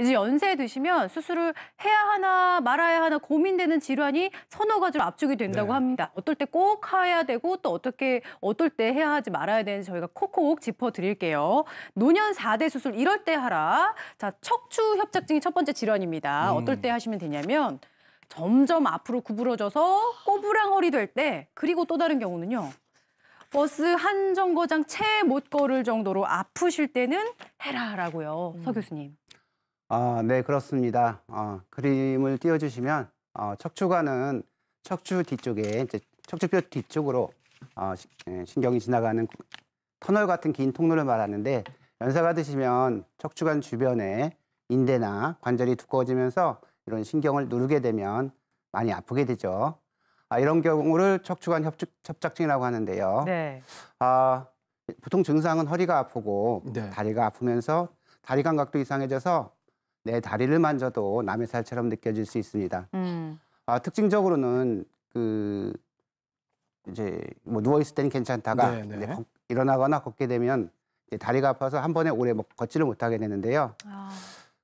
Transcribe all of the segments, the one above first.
이제 연세 드시면 수술을 해야 하나 말아야 하나 고민되는 질환이 선너가좀압축이 된다고 네. 합니다. 어떨 때 꼭 해야 되고 또 어떻게 어떨 때 해야 하지 말아야 되는지 저희가 콕콕 짚어드릴게요. 노년 4대 수술 이럴 때 하라. 자 척추 협착증이 첫 번째 질환입니다. 음. 어떨 때 하시면 되냐면 점점 앞으로 구부러져서 꼬부랑허리 될 때 그리고 또 다른 경우는요. 버스 한 정거장 채 못 걸을 정도로 아프실 때는 해라라고요. 음. 서 교수님. 아, 네, 그렇습니다. 아, 그림을 띄워주시면 어, 척추관은 척추 뒤쪽에 이제 척추뼈 뒤쪽으로 어, 시, 에, 예, 신경이 지나가는 터널 같은 긴 통로를 말하는데 연사가 드시면 척추관 주변에 인대나 관절이 두꺼워지면서 이런 신경을 누르게 되면 많이 아프게 되죠. 아, 이런 경우를 척추관 협축, 협착증이라고 하는데요. 네. 아, 보통 증상은 허리가 아프고 네. 다리가 아프면서 다리 감각도 이상해져서 내 다리를 만져도 남의 살처럼 느껴질 수 있습니다. 음. 아, 특징적으로는 그 이제 뭐 누워 있을 때는 괜찮다가 네, 네. 걷, 일어나거나 걷게 되면 이제 다리가 아파서 한 번에 오래 뭐 걷지를 못하게 되는데요. 아.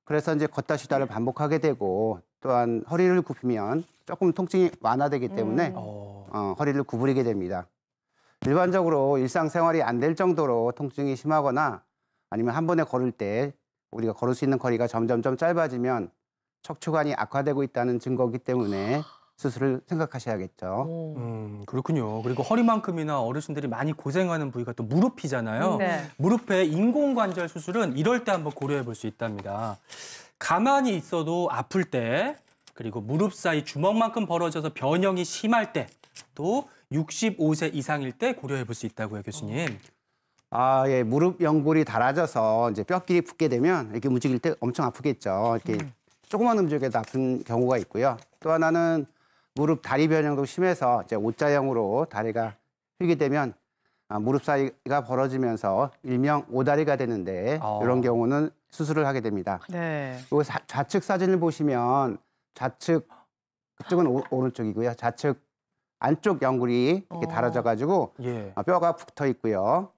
그래서 이제 걷다 쉬다를 반복하게 되고 또한 허리를 굽히면 조금 통증이 완화되기 때문에 음. 어, 어 허리를 구부리게 됩니다. 일반적으로 일상생활이 안 될 정도로 통증이 심하거나 아니면 한 번에 걸을 때 우리가 걸을 수 있는 거리가 점점점 짧아지면 척추관이 악화되고 있다는 증거기 때문에 수술을 생각하셔야겠죠. 음, 그렇군요. 그리고 허리만큼이나 어르신들이 많이 고생하는 부위가 또 무릎이잖아요. 네. 무릎에 인공관절 수술은 이럴 때 한번 고려해 볼 수 있답니다. 가만히 있어도 아플 때, 그리고 무릎 사이 주먹만큼 벌어져서 변형이 심할 때, 또 65세 이상일 때 고려해 볼 수 있다고요, 교수님. 아, 예, 무릎 연골이 닳아져서 이제 뼈끼리 붙게 되면 이렇게 움직일 때 엄청 아프겠죠. 이렇게 음. 조그만 움직여도 아픈 경우가 있고요. 또 하나는 무릎 다리 변형도 심해서 이제 오자형으로 다리가 휘게되면 아, 무릎 사이가 벌어지면서 일명 오다리가 되는데 어. 이런 경우는 수술을 하게 됩니다. 네. 요 좌측 사진을 보시면 좌측 그쪽은 오, 른쪽이고요 좌측 안쪽 연골이 이렇게 어. 달아져 가지고 예. 아, 뼈가 붙어 있고요.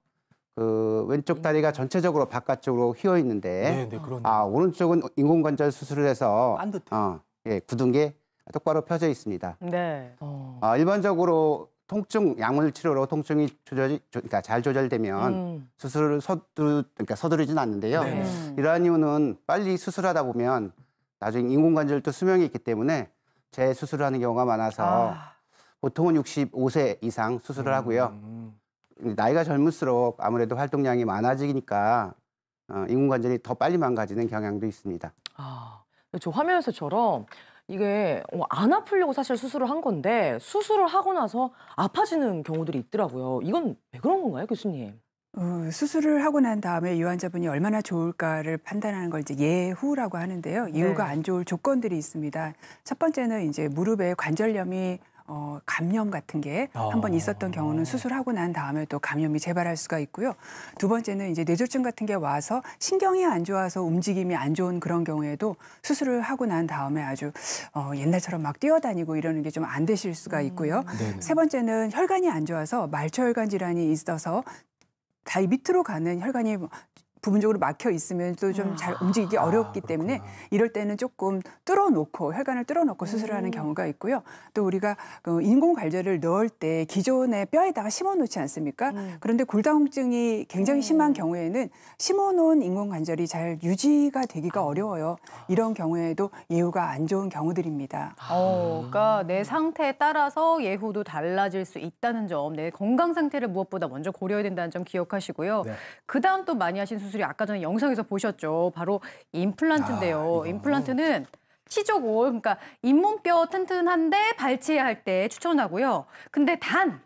그 왼쪽 다리가 전체적으로 바깥쪽으로 휘어 있는데 네네, 네, 아 오른쪽은 인공관절 수술을 해서 어, 예, 굳은 게 똑바로 펴져 있습니다. 네. 어. 어 일반적으로 통증 약물 치료로 통증이 조절 이 그러니까 잘 조절되면 음. 수술을 서두 그러니까 서두르진 않는데요. 네, 네. 음. 이러한 이유는 빨리 수술하다 보면 나중에 인공관절도 수명이 있기 때문에 재수술을 하는 경우가 많아서 아. 보통은 65세 이상 수술을 음. 하고요. 나이가 젊을수록 아무래도 활동량이 많아지니까 어, 인공관절이 더 빨리 망가지는 경향도 있습니다. 아, 저 화면에서처럼 이게 어, 안 아프려고 사실 수술을 한 건데 수술을 하고 나서 아파지는 경우들이 있더라고요. 이건 왜 그런 건가요, 교수님? 어, 수술을 하고 난 다음에 이 환자분이 얼마나 좋을까를 판단하는 걸 이제 예후라고 하는데요. 이유가 네. 안 좋을 조건들이 있습니다. 첫 번째는 이제 무릎에 관절염이 어, 감염 같은 게 아. 한번 있었던 경우는 수술하고 난 다음에 또 감염이 재발할 수가 있고요. 두 번째는 이제 뇌졸중 같은 게 와서 신경이 안 좋아서 움직임이 안 좋은 그런 경우에도 수술을 하고 난 다음에 아주 어, 옛날처럼 막 뛰어다니고 이러는 게 좀 안 되실 수가 있고요. 음. 세 번째는 혈관이 안 좋아서 말초혈관 질환이 있어서 다이 밑으로 가는 혈관이 부분적으로 막혀 있으면 또 좀잘 아. 움직이기 아, 어렵기 그 때문에 이럴 때는 조금 뚫어놓고 혈관을 뚫어놓고 수술하는 을 음. 경우가 있고요. 또 우리가 그 인공관절을 넣을 때 기존의 뼈에다가 심어놓지 않습니까? 음. 그런데 골다공증이 굉장히 음. 심한 경우에는 심어놓은 인공관절이 잘 유지가 되기가 아. 어려워요. 이런 경우에도 예후가 안 좋은 경우들입니다. 어, 그러니까 내 상태에 따라서 예후도 달라질 수 있다는 점, 내 건강 상태를 무엇보다 먼저 고려해야 된다는 점 기억하시고요. 네. 그 다음 또 많이 하신 수술이 아까 전에 영상에서 보셨죠. 바로 임플란트인데요. 아, 임플란트는 치조골, 그러니까 잇몸뼈 튼튼한데 발치할 때 추천하고요. 근데 단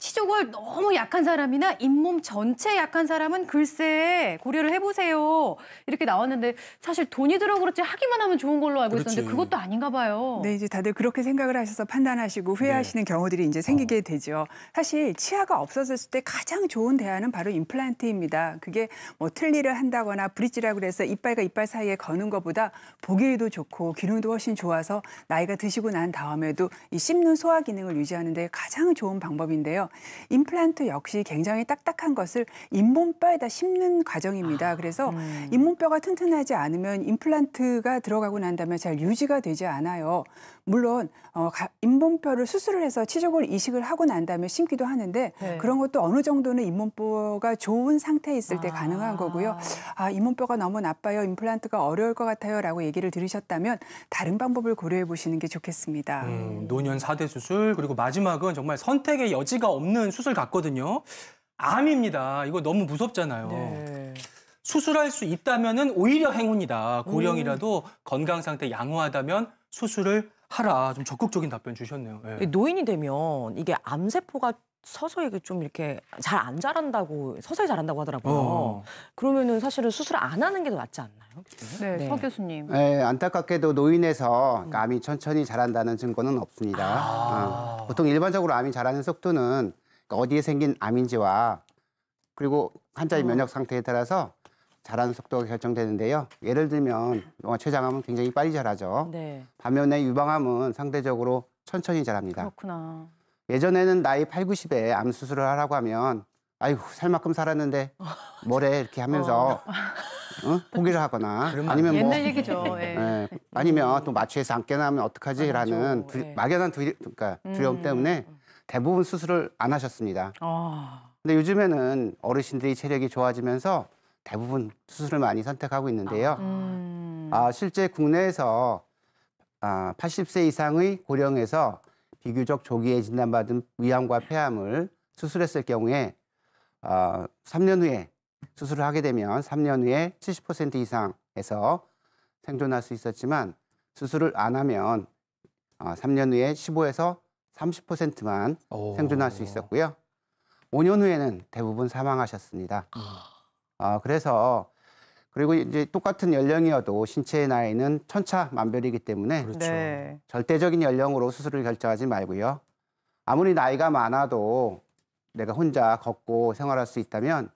치조골 너무 약한 사람이나 잇몸 전체 약한 사람은 글쎄 고려를 해보세요. 이렇게 나왔는데 사실 돈이 들어 그렇지 하기만 하면 좋은 걸로 알고 그렇지. 있었는데 그것도 아닌가 봐요. 네, 이제 다들 그렇게 생각을 하셔서 판단하시고 후회하시는 네. 경우들이 이제 생기게 어. 되죠. 사실 치아가 없어졌을 때 가장 좋은 대안은 바로 임플란트입니다. 그게 뭐 틀니를 한다거나 브릿지라 그래서 이빨과 이빨 사이에 거는 것보다 보기에도 좋고 기능도 훨씬 좋아서 나이가 드시고 난 다음에도 이 씹는 소화 기능을 유지하는 데 가장 좋은 방법인데요. 임플란트 역시 굉장히 딱딱한 것을 잇몸뼈에다 심는 과정입니다. 아, 그래서 음. 잇몸뼈가 튼튼하지 않으면 임플란트가 들어가고 난 다음에 잘 유지가 되지 않아요. 물론 어, 잇몸뼈를 수술을 해서 치조골 이식을 하고 난 다음에 심기도 하는데 네. 그런 것도 어느 정도는 잇몸뼈가 좋은 상태에 있을 때 아. 가능한 거고요. 아, 잇몸뼈가 너무 나빠요. 임플란트가 어려울 것 같아요라고 얘기를 들으셨다면 다른 방법을 고려해 보시는 게 좋겠습니다. 음, 노년 4대 수술 그리고 마지막은 정말 선택의 여지가 없는 수술 같거든요. 암입니다. 이거 너무 무섭잖아요. 네. 수술할 수 있다면 은 오히려 행운이다. 고령이라도 음. 건강 상태 양호하다면 수술을 하라 좀 적극적인 답변 주셨네요. 네. 노인이 되면 이게 암세포가 서서히 좀 이렇게 잘 안 자란다고 서서히 자란다고 하더라고요. 어. 그러면은 사실은 수술 안 하는 게 더 낫지 않나요? 네, 네, 서 교수님. 네, 안타깝게도 노인에서 암이 천천히 자란다는 증거는 없습니다. 아. 어. 보통 일반적으로 암이 자라는 속도는 어디에 생긴 암인지와 그리고 환자의 어. 면역 상태에 따라서 자라는 속도가 결정되는데요. 예를 들면 췌장암은 굉장히 빨리 자라죠. 네. 반면에 유방암은 상대적으로 천천히 자랍니다. 그렇구나. 예전에는 나이 8, 90에 암 수술을 하라고 하면 아이고 살만큼 살았는데 뭐래 이렇게 하면서 어. 응? 포기를 하거나 아니면 뭐 옛날 얘기죠. 예. 예. 아니면 또 마취해서 안 깨나면 어떡하지라는 아, 두, 예. 막연한 두려, 그러니까 음. 두려움 음. 때문에 대부분 수술을 안 하셨습니다. 어. 근데 요즘에는 어르신들이 체력이 좋아지면서 대부분 수술을 많이 선택하고 있는데요. 아, 음. 아, 실제 국내에서 아, 80세 이상의 고령에서 비교적 조기에 진단받은 위암과 폐암을 수술했을 경우에 아, 3년 후에 수술을 하게 되면 3년 후에 70% 이상에서 생존할 수 있었지만 수술을 안 하면 아, 3년 후에 15에서 30%만 오. 생존할 수 있었고요. 5년 후에는 대부분 사망하셨습니다. 아. 아, 그래서 그리고 이제 똑같은 연령이어도 신체의 나이는 천차만별이기 때문에 그렇죠. 네. 절대적인 연령으로 수술을 결정하지 말고요. 아무리 나이가 많아도 내가 혼자 걷고 생활할 수 있다면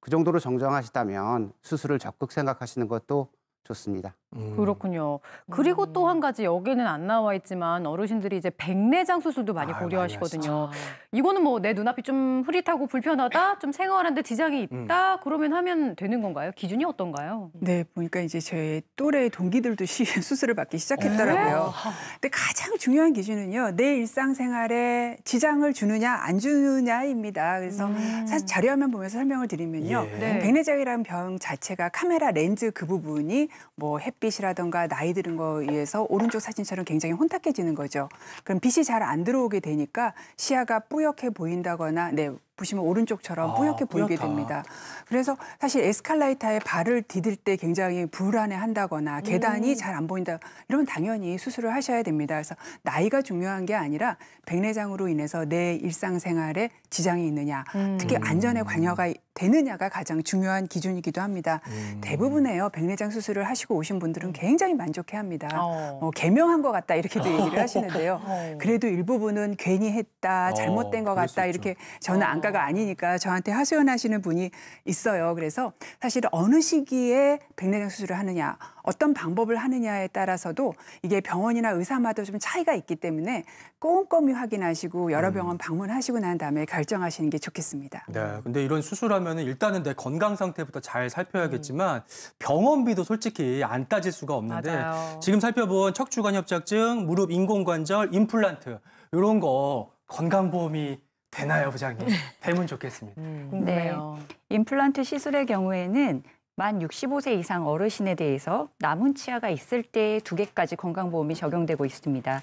그 정도로 정정하시다면 수술을 적극 생각하시는 것도 좋습니다. 그렇군요. 음. 그리고 또 한 가지 여기는 안 나와 있지만 어르신들이 이제 백내장 수술도 많이 아 고려하시거든요. 많이 이거는 뭐 내 눈앞이 좀 흐릿하고 불편하다, 좀 생활하는데 지장이 음. 있다 음. 그러면 하면 되는 건가요? 기준이 어떤가요? 네, 보니까 이제 제 또래 동기들도 시, 수술을 받기 시작했더라고요. 네. 근데 가장 중요한 기준은요, 내 일상생활에 지장을 주느냐 안 주느냐입니다. 그래서 음. 사실 자료화면 보면서 설명을 드리면요, 예. 네. 백내장이라는 병 자체가 카메라 렌즈 그 부분이 뭐햇 빛이라던가 나이 드는 거에 의해서 오른쪽 사진처럼 굉장히 혼탁해지는 거죠. 그럼 빛이 잘 안 들어오게 되니까 시야가 뿌옇게 보인다거나 네, 보시면 오른쪽처럼 아, 뿌옇게 아, 보이게 됩니다. 그래서 사실 에스칼레이터에 발을 디딜 때 굉장히 불안해한다거나 계단이 음. 잘안 보인다 이러면 당연히 수술을 하셔야 됩니다. 그래서 나이가 중요한 게 아니라 백내장으로 인해서 내 일상생활에 지장이 있느냐, 음. 특히 안전에 관여가 되느냐가 가장 중요한 기준이기도 합니다. 음. 대부분에요 백내장 수술을 하시고 오신 분들은 음. 굉장히 만족해합니다. 어. 어, 개명한 것 같다 이렇게도 얘기를 하시는데요. 어. 그래도 일부분은 괜히 했다, 잘못된 것 어, 같다 이렇게 저는 안까 어. 전문가가 아니니까 저한테 하소연하시는 분이 있어요. 그래서 사실 어느 시기에 백내장 수술을 하느냐, 어떤 방법을 하느냐에 따라서도 이게 병원이나 의사마다 좀 차이가 있기 때문에 꼼꼼히 확인하시고 여러 음. 병원 방문하시고 난 다음에 결정하시는 게 좋겠습니다. 네, 근데 이런 수술하면 일단은 내 건강 상태부터 잘 살펴야겠지만 음. 병원비도 솔직히 안 따질 수가 없는데 맞아요. 지금 살펴본 척추관 협작증 무릎 인공관절, 임플란트 이런 거 건강보험이 되나요, 부장님? 네. 되면 좋겠습니다. 음. 궁금해요. 네. 임플란트 시술의 경우에는 만 65세 이상 어르신에 대해서 남은 치아가 있을 때 두 개까지 건강보험이 적용되고 있습니다.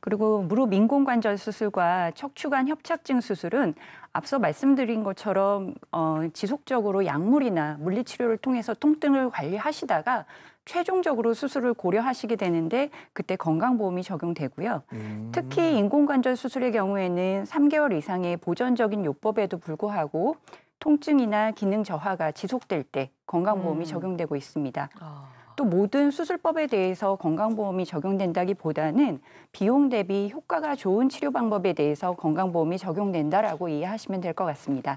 그리고 무릎 인공관절 수술과 척추관 협착증 수술은 앞서 말씀드린 것처럼 어, 지속적으로 약물이나 물리치료를 통해서 통증을 관리하시다가 최종적으로 수술을 고려하시게 되는데 그때 건강보험이 적용되고요. 음. 특히 인공관절 수술의 경우에는 3개월 이상의 보전적인 요법에도 불구하고 통증이나 기능 저하가 지속될 때 건강보험이 음. 적용되고 있습니다. 아. 또 모든 수술법에 대해서 건강보험이 적용된다기보다는 비용 대비 효과가 좋은 치료 방법에 대해서 건강보험이 적용된다라고 이해하시면 될 것 같습니다.